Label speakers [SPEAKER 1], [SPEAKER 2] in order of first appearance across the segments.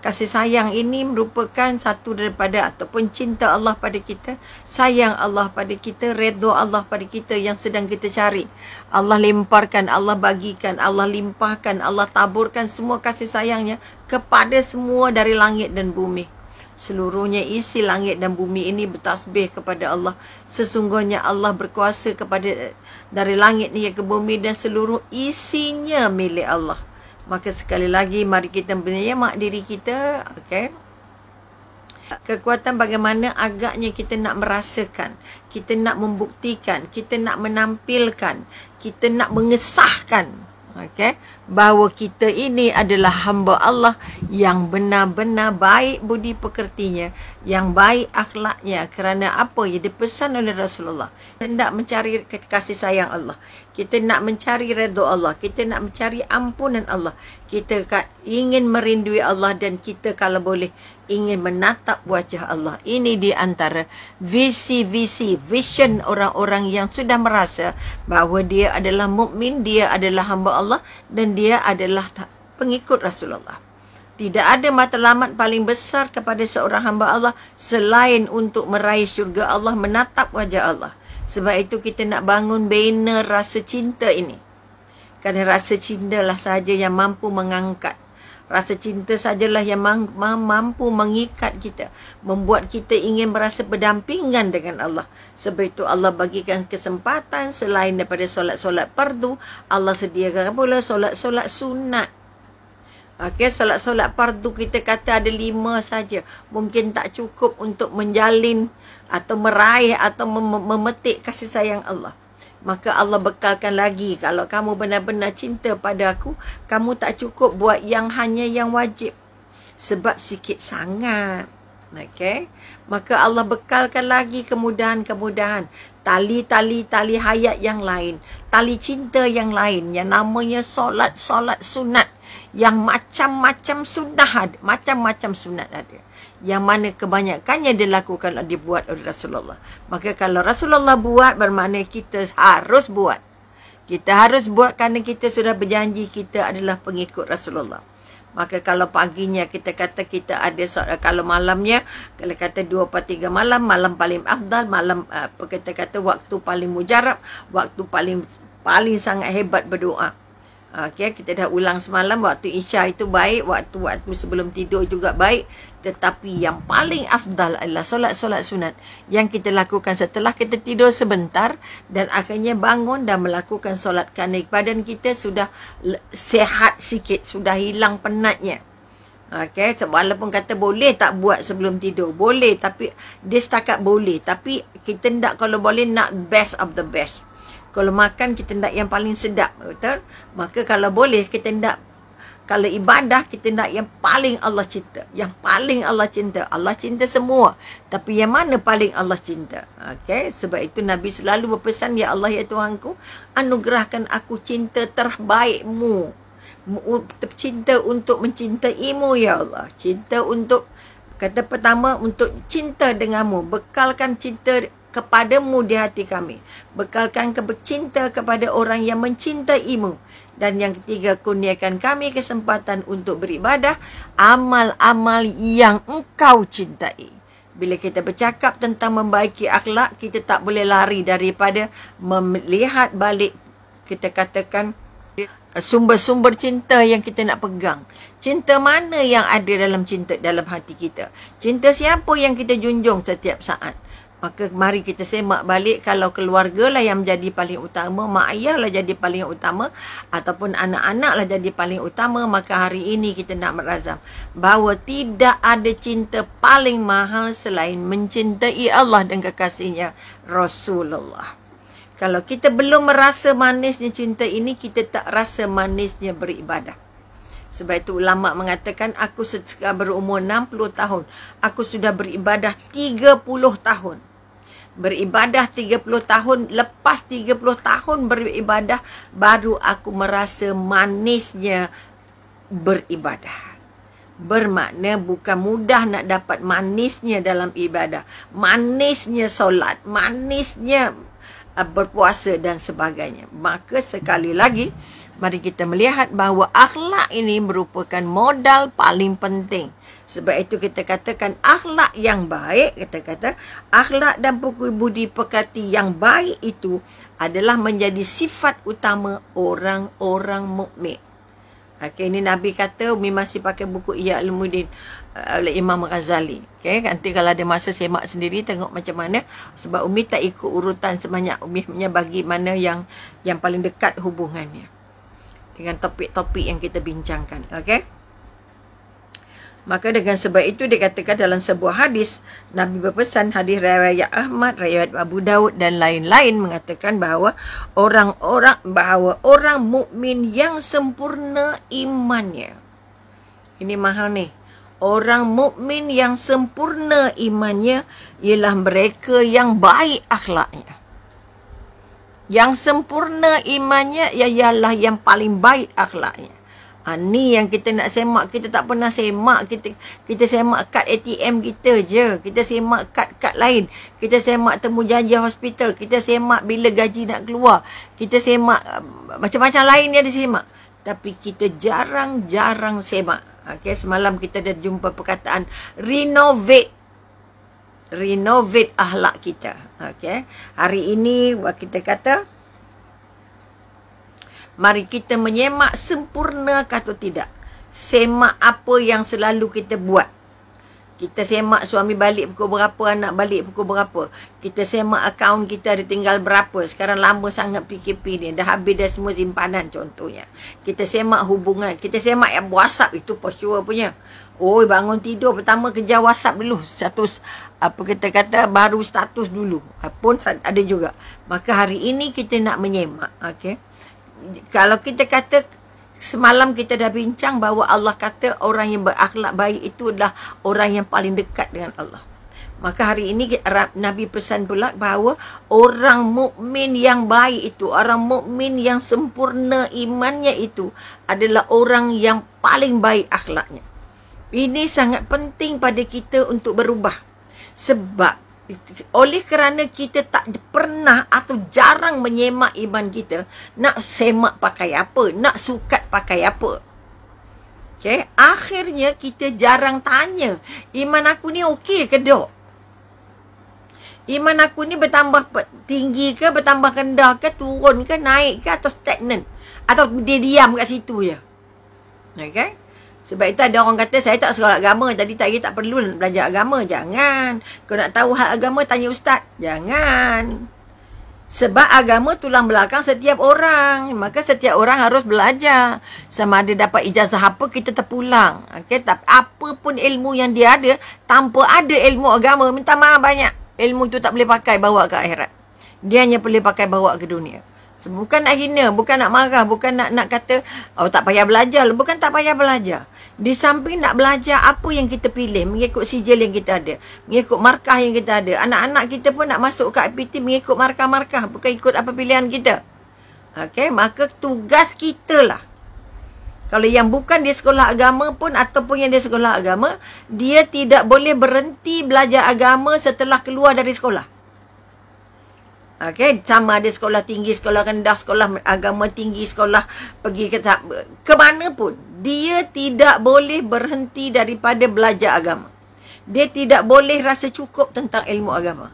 [SPEAKER 1] kasih sayang ini merupakan satu daripada ataupun cinta Allah pada kita, sayang Allah pada kita, redha Allah pada kita yang sedang kita cari. Allah lemparkan, Allah bagikan, Allah limpahkan, Allah taburkan semua kasih sayangnya kepada semua dari langit dan bumi. Seluruhnya isi langit dan bumi ini bertasbih kepada Allah. Sesungguhnya Allah berkuasa kepada dari langit ni ke bumi dan seluruh isinya milik Allah maka sekali lagi mari kita mak diri kita okay? kekuatan bagaimana agaknya kita nak merasakan kita nak membuktikan kita nak menampilkan kita nak mengesahkan okay? bahawa kita ini adalah hamba Allah yang benar-benar baik budi pekertinya, yang baik akhlaknya kerana apa yang dipesan oleh Rasulullah. Kita nak mencari kasih sayang Allah. Kita nak mencari redha Allah. Kita nak mencari ampunan Allah. Kita ingin merindui Allah dan kita kalau boleh ingin menatap wajah Allah. Ini di antara visi-visi, vision orang-orang yang sudah merasa bahawa dia adalah mukmin, dia adalah hamba Allah dan dia dia adalah pengikut Rasulullah. Tidak ada matlamat paling besar kepada seorang hamba Allah selain untuk meraih syurga Allah, menatap wajah Allah. Sebab itu kita nak bangun bina rasa cinta ini. Kerana rasa cinta lah sahaja yang mampu mengangkat Rasa cinta sajalah yang mampu mengikat kita. Membuat kita ingin merasa berdampingan dengan Allah. Sebab itu Allah bagikan kesempatan selain daripada solat-solat pardu. Allah sediakan pula solat-solat sunat. Okay, solat-solat pardu kita kata ada lima saja. Mungkin tak cukup untuk menjalin atau meraih atau memetik kasih sayang Allah. Maka Allah bekalkan lagi Kalau kamu benar-benar cinta pada aku Kamu tak cukup buat yang hanya yang wajib Sebab sikit sangat Okay Maka Allah bekalkan lagi kemudahan-kemudahan Tali-tali, tali hayat yang lain Tali cinta yang lain Yang namanya solat-solat sunat Yang macam-macam sunnah ada Macam-macam sunat ada yang mana kebanyakannya dilakukan dibuat oleh Rasulullah. Maka kalau Rasulullah buat bermakna kita harus buat. Kita harus buat kerana kita sudah berjanji kita adalah pengikut Rasulullah. Maka kalau paginya kita kata kita ada kalau malamnya kalau kata 2 atau 3 malam malam paling afdal malam eh, apa kita kata waktu paling mujarab waktu paling paling sangat hebat berdoa. Okay, kita dah ulang semalam waktu Isya itu baik, waktu waktu sebelum tidur juga baik. Tetapi yang paling afdal adalah solat-solat sunat yang kita lakukan setelah kita tidur sebentar dan akhirnya bangun dan melakukan solat kerana badan kita sudah sehat sikit, sudah hilang penatnya. Okay, sebab walaupun kata boleh tak buat sebelum tidur. Boleh tapi dia setakat boleh. Tapi kita tidak kalau boleh nak best of the best kalau makan kita nak yang paling sedap betul maka kalau boleh kita nak kalau ibadah kita nak yang paling Allah cinta yang paling Allah cinta Allah cinta semua tapi yang mana paling Allah cinta Okay, sebab itu nabi selalu berpesan ya Allah ya Tuhanku anugerahkan aku cinta terbaikmu cinta untuk mencintaimu ya Allah cinta untuk kata pertama untuk cinta denganmu bekalkan cinta kepadamu di hati kami. Bekalkan kebercinta kepada orang yang mencintaimu. Dan yang ketiga, kurniakan kami kesempatan untuk beribadah amal-amal yang engkau cintai. Bila kita bercakap tentang membaiki akhlak, kita tak boleh lari daripada melihat balik, kita katakan, eh, sumber-sumber cinta yang kita nak pegang. Cinta mana yang ada dalam cinta dalam hati kita? Cinta siapa yang kita junjung setiap saat? Maka mari kita semak balik kalau keluarga lah yang menjadi paling utama, mak ayah lah jadi paling utama ataupun anak-anak lah jadi paling utama. Maka hari ini kita nak merazam bahawa tidak ada cinta paling mahal selain mencintai Allah dan kekasihnya Rasulullah. Kalau kita belum merasa manisnya cinta ini, kita tak rasa manisnya beribadah. Sebab itu ulama mengatakan aku sejak berumur 60 tahun aku sudah beribadah 30 tahun beribadah 30 tahun lepas 30 tahun beribadah baru aku merasa manisnya beribadah bermakna bukan mudah nak dapat manisnya dalam ibadah manisnya solat manisnya uh, berpuasa dan sebagainya maka sekali lagi mari kita melihat bahawa akhlak ini merupakan modal paling penting sebab itu kita katakan akhlak yang baik, kita kata akhlak dan pukul budi pekati yang baik itu adalah menjadi sifat utama orang-orang mukmin. Okay, ini Nabi kata, Umi masih pakai buku Iyak Lemudin eh, oleh Imam Ghazali. Okay, nanti kalau ada masa semak sendiri tengok macam mana. Sebab Umi tak ikut urutan sebanyak Umi punya bagi mana yang yang paling dekat hubungannya. Dengan topik-topik yang kita bincangkan. Okay. Maka dengan sebab itu dikatakan dalam sebuah hadis, Nabi berpesan hadis riwayat Ahmad, riwayat Abu Daud dan lain-lain mengatakan bahawa orang-orang bahawa orang mukmin yang sempurna imannya. Ini mahal ni. Orang mukmin yang sempurna imannya ialah mereka yang baik akhlaknya. Yang sempurna imannya ialah yang paling baik akhlaknya. Ha, ni yang kita nak semak, kita tak pernah semak. Kita kita semak kad ATM kita je. Kita semak kad-kad lain. Kita semak temu janji hospital. Kita semak bila gaji nak keluar. Kita semak ah, macam-macam lain dia disemak. Tapi kita jarang-jarang semak. Okay, semalam kita dah jumpa perkataan renovate. Renovate ahlak kita. Okay. Hari ini kita kata... Mari kita menyemak sempurna atau tidak. Semak apa yang selalu kita buat. Kita semak suami balik pukul berapa, anak balik pukul berapa. Kita semak akaun kita ada tinggal berapa. Sekarang lama sangat PKP ni. Dah habis dah semua simpanan contohnya. Kita semak hubungan. Kita semak yang WhatsApp itu for sure punya. Oh bangun tidur pertama kerja WhatsApp dulu. Satu apa kita kata baru status dulu. Pun ada juga. Maka hari ini kita nak menyemak. Okay kalau kita kata semalam kita dah bincang bahawa Allah kata orang yang berakhlak baik itu adalah orang yang paling dekat dengan Allah. Maka hari ini Nabi pesan pula bahawa orang mukmin yang baik itu, orang mukmin yang sempurna imannya itu adalah orang yang paling baik akhlaknya. Ini sangat penting pada kita untuk berubah. Sebab oleh kerana kita tak pernah atau jarang menyemak iman kita nak semak pakai apa nak sukat pakai apa okey akhirnya kita jarang tanya iman aku ni okey ke dok iman aku ni bertambah tinggi ke bertambah rendah ke turun ke naik ke atau stagnan atau dia diam kat situ je okey sebab itu ada orang kata saya tak sekolah agama. Tadi tak tak perlu belajar agama. Jangan. Kau nak tahu hal agama tanya ustaz. Jangan. Sebab agama tulang belakang setiap orang. Maka setiap orang harus belajar. Sama ada dapat ijazah apa, kita terpulang. Okay? Tapi apa pun ilmu yang dia ada, tanpa ada ilmu agama, minta maaf banyak. Ilmu itu tak boleh pakai bawa ke akhirat. Dia hanya boleh pakai bawa ke dunia. bukan nak hina, bukan nak marah, bukan nak nak kata, oh tak payah belajar. Bukan tak payah belajar. Di samping nak belajar apa yang kita pilih mengikut sijil yang kita ada. Mengikut markah yang kita ada. Anak-anak kita pun nak masuk ke IPT mengikut markah-markah. Bukan ikut apa pilihan kita. Okey, maka tugas kita lah. Kalau yang bukan di sekolah agama pun ataupun yang di sekolah agama, dia tidak boleh berhenti belajar agama setelah keluar dari sekolah. Okay, sama ada sekolah tinggi, sekolah rendah, sekolah agama tinggi, sekolah pergi ke ke mana pun. Dia tidak boleh berhenti daripada belajar agama. Dia tidak boleh rasa cukup tentang ilmu agama.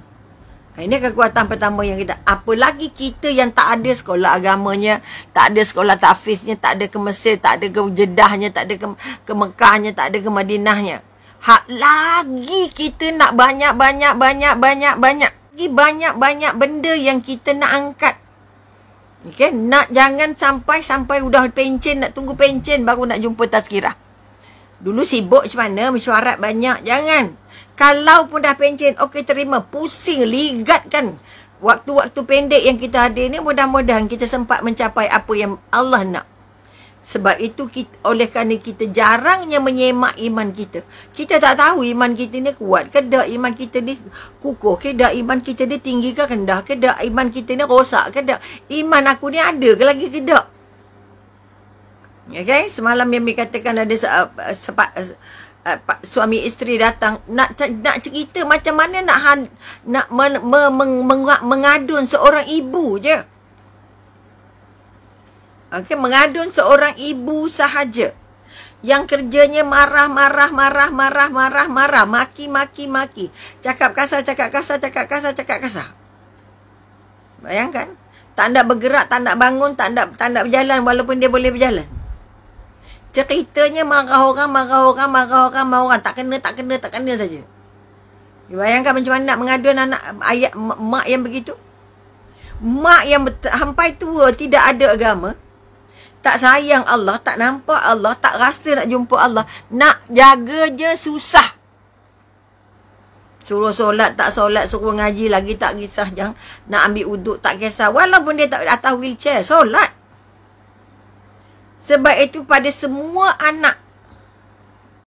[SPEAKER 1] Ha, ini kekuatan pertama yang kita, apalagi kita yang tak ada sekolah agamanya, tak ada sekolah tafisnya, tak ada ke Mesir, tak ada ke Jeddahnya, tak ada ke, ke Mekahnya, tak ada ke Madinahnya. Hak lagi kita nak banyak-banyak-banyak-banyak-banyak lagi banyak-banyak benda yang kita nak angkat. Okay? Nak jangan sampai-sampai udah pencin, nak tunggu pencin baru nak jumpa tazkirah. Dulu sibuk macam mana, mesyuarat banyak. Jangan. Kalau pun dah pencin, okey terima. Pusing, ligat kan. Waktu-waktu pendek yang kita ada ni, mudah-mudahan kita sempat mencapai apa yang Allah nak. Sebab itu kita, oleh kerana kita jarangnya menyemak iman kita. Kita tak tahu iman kita ni kuat ke tak. Iman kita ni kukuh ke tak. Iman kita ni tinggi ke rendah ke tak. Iman kita ni rosak ke tak. Iman aku ni ada ke lagi ke tak. Okay. Ya, Semalam yang dikatakan ada uh, sepat, uh, Pak, suami isteri datang nak nak cerita macam mana nak nak men, me, meng, mengadun seorang ibu je. Okey, mengadun seorang ibu sahaja yang kerjanya marah, marah, marah, marah, marah, marah, maki, maki, maki. Cakap kasar, cakap kasar, cakap kasar, cakap kasar. Bayangkan. Tak nak bergerak, tak nak bangun, tak nak, tak nak berjalan walaupun dia boleh berjalan. Ceritanya marah orang, marah orang, marah orang, marah orang. Tak kena, tak kena, tak kena saja. Bayangkan macam mana nak mengadun anak ayat mak yang begitu. Mak yang sampai tua tidak ada agama tak sayang Allah, tak nampak Allah, tak rasa nak jumpa Allah, nak jaga je susah. Suruh solat, tak solat, suruh ngaji lagi, tak kisah je. nak ambil uduk, tak kisah. Walaupun dia tak atas wheelchair, solat. Sebab itu pada semua anak